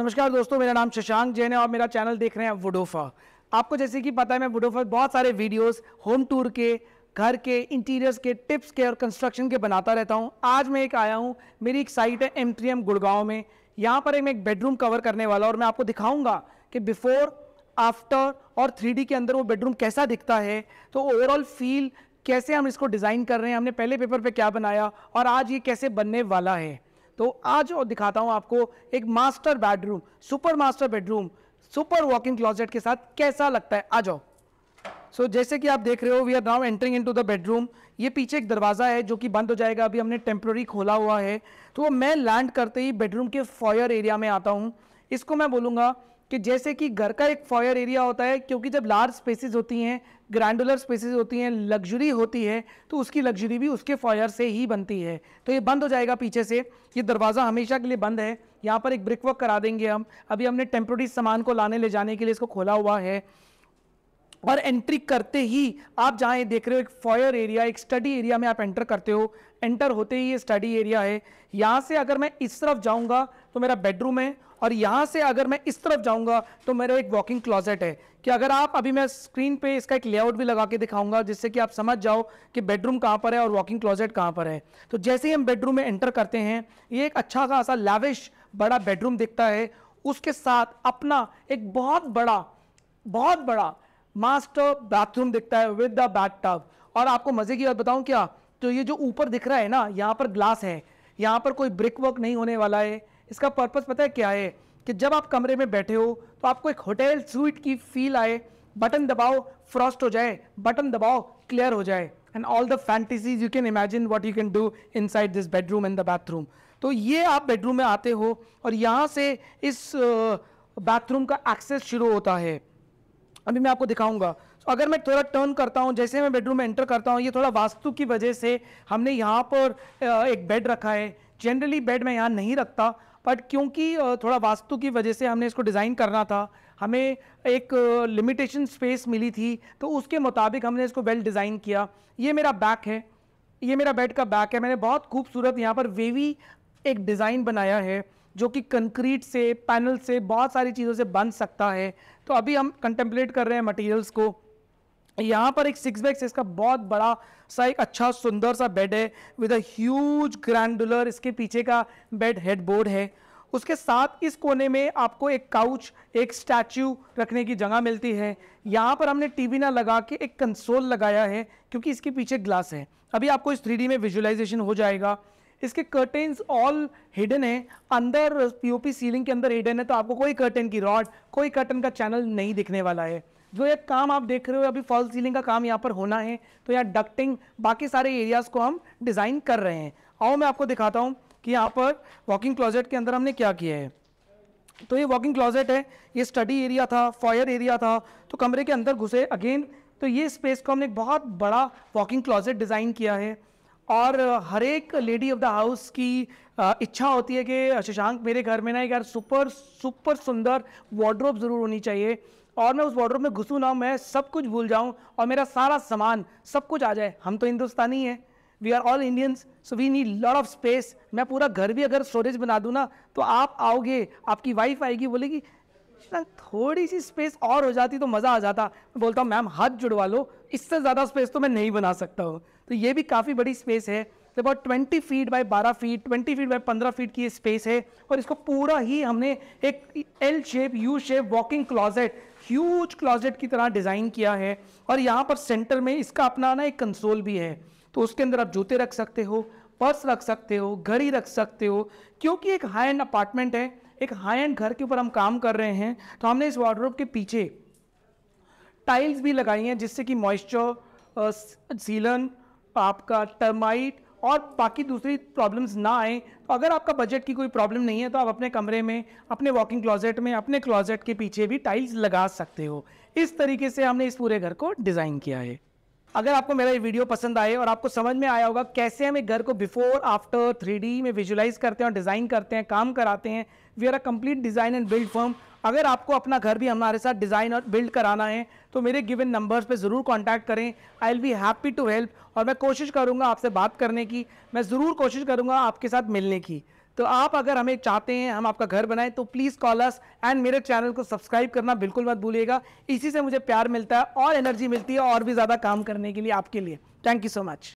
नमस्कार दोस्तों मेरा नाम शशांक जैन है और मेरा चैनल देख रहे हैं वुडोफा आपको जैसे कि पता है मैं वुडोफा बहुत सारे वीडियोस होम टूर के घर के इंटीरियर्स के टिप्स के और कंस्ट्रक्शन के बनाता रहता हूँ आज मैं एक आया हूँ मेरी एक साइट है एम ट्री एम गुड़गांव में यहाँ पर एक मैं एक बेडरूम कवर करने वाला और मैं आपको दिखाऊँगा कि बिफोर आफ्टर और थ्री के अंदर वो बेडरूम कैसा दिखता है तो ओवरऑल फील कैसे हम इसको डिज़ाइन कर रहे हैं हमने पहले पेपर पे क्या बनाया और आज ये कैसे बनने वाला है तो आज दिखाता हूँ आपको एक master bedroom super master bedroom super walking closet के साथ कैसा लगता है आ जाओ सो so, जैसे कि आप देख रहे हो we are now entering into the bedroom ये पीछे एक दरवाज़ा है जो कि बंद हो जाएगा अभी हमने टेम्प्रोरी खोला हुआ है तो मैं लैंड करते ही बेडरूम के फॉयर एरिया में आता हूँ इसको मैं बोलूँगा कि जैसे कि घर का एक फॉयर एरिया होता है क्योंकि जब लार्ज स्पेसेस होती हैं ग्रैंडुलर स्पेसेस होती हैं लग्जरी होती है तो उसकी लग्जरी भी उसके फॉयर से ही बनती है तो ये बंद हो जाएगा पीछे से ये दरवाज़ा हमेशा के लिए बंद है यहाँ पर एक ब्रिक वर्क करा देंगे हम अभी हमने टेम्प्रोरी सामान को लाने ले जाने के लिए इसको खोला हुआ है और एंट्री करते ही आप जहाँ देख रहे हो एक फॉयर एरिया एक स्टडी एरिया में आप एंटर करते हो एंटर होते ही ये स्टडी एरिया है यहाँ से अगर मैं इस तरफ जाऊँगा तो मेरा बेडरूम है और यहाँ से अगर मैं इस तरफ जाऊँगा तो मेरा एक वॉकिंग क्लॉजेट है कि अगर आप अभी मैं स्क्रीन पे इसका एक लेआउट भी लगा के दिखाऊंगा जिससे कि आप समझ जाओ कि बेडरूम कहाँ पर है और वॉकिंग क्लॉजेट कहाँ पर है तो जैसे ही हम बेडरूम में एंटर करते हैं ये एक अच्छा खासा लाविश बड़ा बेडरूम दिखता है उसके साथ अपना एक बहुत बड़ा बहुत बड़ा मास्टर बाथरूम दिखता है विद द बैथ टब और आपको मज़े की बात बताऊँ क्या तो ये जो ऊपर दिख रहा है ना यहाँ पर ग्लास है यहाँ पर कोई ब्रिक वर्क नहीं होने वाला है इसका पर्पज़ पता है क्या है कि जब आप कमरे में बैठे हो तो आपको एक होटल सूट की फील आए बटन दबाओ फ्रॉस्ट हो जाए बटन दबाओ क्लियर हो जाए and all the fantasies you can imagine what you can do inside this bedroom and the bathroom तो ये आप बेडरूम में आते हो और यहाँ से इस बाथरूम का एक्सेस शुरू होता है अभी मैं आपको दिखाऊंगा तो अगर मैं थोड़ा टर्न करता हूँ जैसे मैं बेडरूम में एंटर करता हूँ ये थोड़ा वास्तु की वजह से हमने यहाँ पर एक बेड रखा है जनरली बेड मैं यहाँ नहीं रखता बट क्योंकि थोड़ा वास्तु की वजह से हमने इसको डिज़ाइन करना था हमें एक लिमिटेशन स्पेस मिली थी तो उसके मुताबिक हमने इसको वेल डिज़ाइन किया ये मेरा बैक है ये मेरा बेड का बैक है मैंने बहुत खूबसूरत यहाँ पर वेवी एक डिज़ाइन बनाया है जो कि कंक्रीट से पैनल से बहुत सारी चीज़ों से बन सकता है तो अभी हम कंटेम्पलेट कर रहे हैं मटेरियल्स को यहाँ पर एक सिक्स बैग इसका बहुत बड़ा सा एक अच्छा सुंदर सा बेड है विद अ ह्यूज ग्रैंडुलर इसके पीछे का बेड हेड बोर्ड है उसके साथ इस कोने में आपको एक काउच एक स्टैचू रखने की जगह मिलती है यहाँ पर हमने टीवी ना लगा के एक कंसोल लगाया है क्योंकि इसके पीछे ग्लास है अभी आपको इस थ्री में विजुअलाइजेशन हो जाएगा इसके कर्टेन्स ऑल हिडन है अंदर पीओपी सीलिंग के अंदर हिडन है तो आपको कोई कर्टन की रॉड कोई कर्टन का चैनल नहीं दिखने वाला है जो एक काम आप देख रहे हो अभी फॉल सीलिंग का काम यहाँ पर होना है तो यहाँ डक्टिंग बाकी सारे एरियाज़ को हम डिज़ाइन कर रहे हैं आओ मैं आपको दिखाता हूँ कि यहाँ पर वॉकिंग क्लोजेट के अंदर हमने क्या किया है तो ये वॉकिंग क्लोजेट है ये स्टडी एरिया था फॉयर एरिया था तो कमरे के अंदर घुसे अगेन तो ये स्पेस को हमने एक बहुत बड़ा वॉकिंग क्लोजेट डिज़ाइन किया है और हर एक लेडी ऑफ द हाउस की इच्छा होती है कि शशांक मेरे घर में ना यार सुपर सुपर सुंदर वार्ड्रोब ज़रूर होनी चाहिए और मैं उस वार्ड्रोब में घुसूँ ना मैं सब कुछ भूल जाऊँ और मेरा सारा सामान सब कुछ आ जाए हम तो हिंदुस्तानी हैं we are all Indians so we need lot of space मैं पूरा घर भी अगर स्टोरेज बना दूँ ना तो आप आओगे आपकी वाइफ आएगी बोलेगी थोड़ी सी स्पेस और हो जाती तो मज़ा आ जाता मैं बोलता हूँ मैम हाथ जुड़वा लो इससे ज़्यादा स्पेस तो मैं नहीं बना सकता हूँ तो ये भी काफ़ी बड़ी स्पेस है तो अबाउट ट्वेंटी फीट बाई बारह फीट ट्वेंटी फीट बाई पंद्रह फीट की ये स्पेस है और इसको पूरा ही हमने एक L shape U shape walking closet huge closet की तरह डिज़ाइन किया है और यहाँ पर सेंटर में इसका अपना ना एक कंसोल भी है तो उसके अंदर आप जूते रख सकते हो पर्स रख सकते हो घड़ी रख सकते हो क्योंकि एक हाई एंड अपार्टमेंट है एक हाई एंड घर के ऊपर हम काम कर रहे हैं तो हमने इस वार्ड्रोब के पीछे टाइल्स भी लगाई हैं जिससे कि मॉइस्चर सीलन uh, आपका टर्माइट और बाकी दूसरी प्रॉब्लम्स ना आए तो अगर आपका बजट की कोई प्रॉब्लम नहीं है तो आप अपने कमरे में अपने वॉकिंग क्लॉजेट में अपने क्लॉजेट के पीछे भी टाइल्स लगा सकते हो इस तरीके से हमने इस पूरे घर को डिज़ाइन किया है अगर आपको मेरा ये वीडियो पसंद आए और आपको समझ में आया होगा कैसे हम एक घर को बिफोर आफ्टर थ्री में विजुलाइज करते हैं और डिज़ाइन करते हैं काम कराते हैं we are a complete design and build firm अगर आपको अपना घर भी हमारे साथ डिज़ाइन और बिल्ड कराना है तो मेरे गिवन नंबर्स पे ज़रूर कांटेक्ट करें I will be happy to help और मैं कोशिश करूँगा आपसे बात करने की मैं ज़रूर कोशिश करूँगा आपके साथ मिलने की तो आप अगर हमें चाहते हैं हम आपका घर बनाएं तो प्लीज़ कॉल अस एंड मेरे चैनल को सब्सक्राइब करना बिल्कुल मत भूलिएगा इसी से मुझे प्यार मिलता है और एनर्जी मिलती है और भी ज़्यादा काम करने के लिए आपके लिए थैंक यू सो मच